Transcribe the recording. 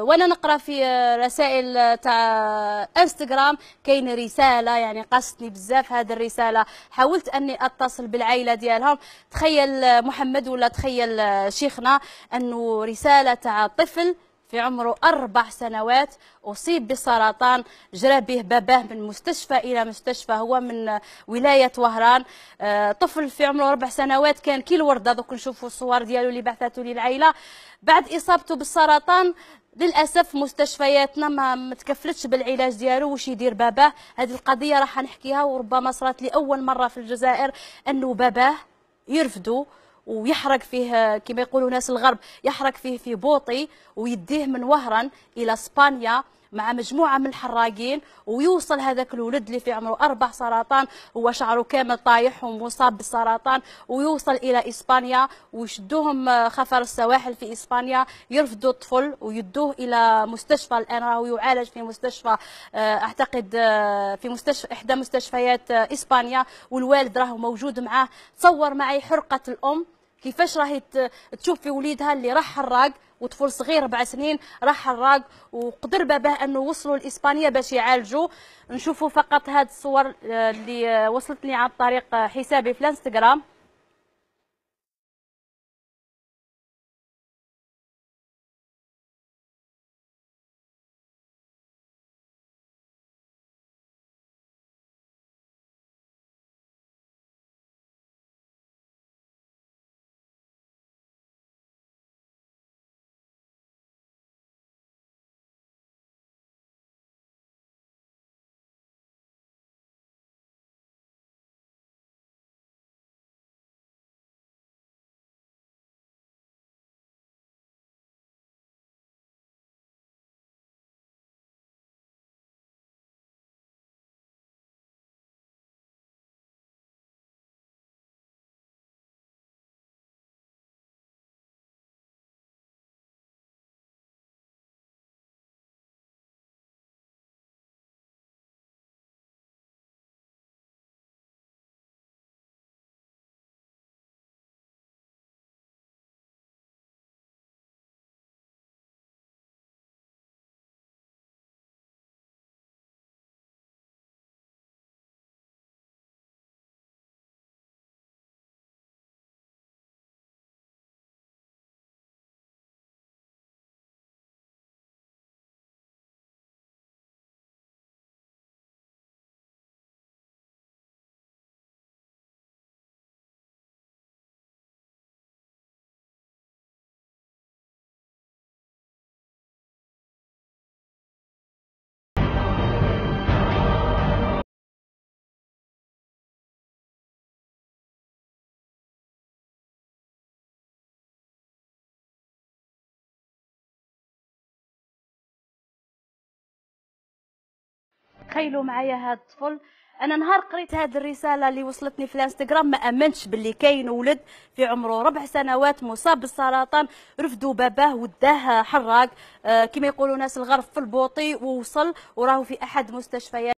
وانا نقرا في رسائل تاع انستغرام كاين رساله يعني قاستني بزاف هذه الرساله حاولت اني اتصل بالعائله ديالهم تخيل محمد ولا تخيل شيخنا انه رساله تاع طفل في عمره أربع سنوات أصيب بسرطان جرى به باباه من مستشفى إلى مستشفى هو من ولاية وهران آه، طفل في عمره أربع سنوات كان كي وردة دوك نشوفوا الصور ديالو اللي بعثته للعائلة بعد إصابته بالسرطان للاسف مستشفياتنا ما متكفلتش بالعلاج ديالو واش يدير باباه هذه القضيه راح نحكيها وربما صارت لاول مره في الجزائر انه باباه يرفدو ويحرق فيه كما يقولوا ناس الغرب يحرق فيه في بوطي ويديه من وهران الى اسبانيا مع مجموعه من الحراقين ويوصل هذاك الولد اللي في عمره اربع سرطان هو شعره كامل طايح ومصاب بالسرطان ويوصل الى اسبانيا ويشدوهم آه، خفر السواحل في اسبانيا يرفضوا الطفل ويدوه الى مستشفى الان راهو يعالج في مستشفى آه، اعتقد آه، في مستشفى احدى مستشفيات اسبانيا والوالد راهو موجود معاه تصور معي حرقه الام كيفاش راهي تشوف في وليدها اللي راح حراق وطفل صغير اربع سنين راح حراق وقدر باباه انه وصلوا لاسبانيا باش يعالجوا نشوفوا فقط هذه الصور آه، اللي آه، وصلتني عن طريق آه، حسابي في الانستغرام تخيلوا معايا هذا الطفل انا نهار قريت هذه الرساله اللي وصلتني في الانستغرام ما امنتش باللي كاين ولد في عمره ربع سنوات مصاب بالسرطان رفدوا باباه وداه حراق آه كما يقولوا ناس الغرف في البوطي ووصل وراه في احد مستشفيات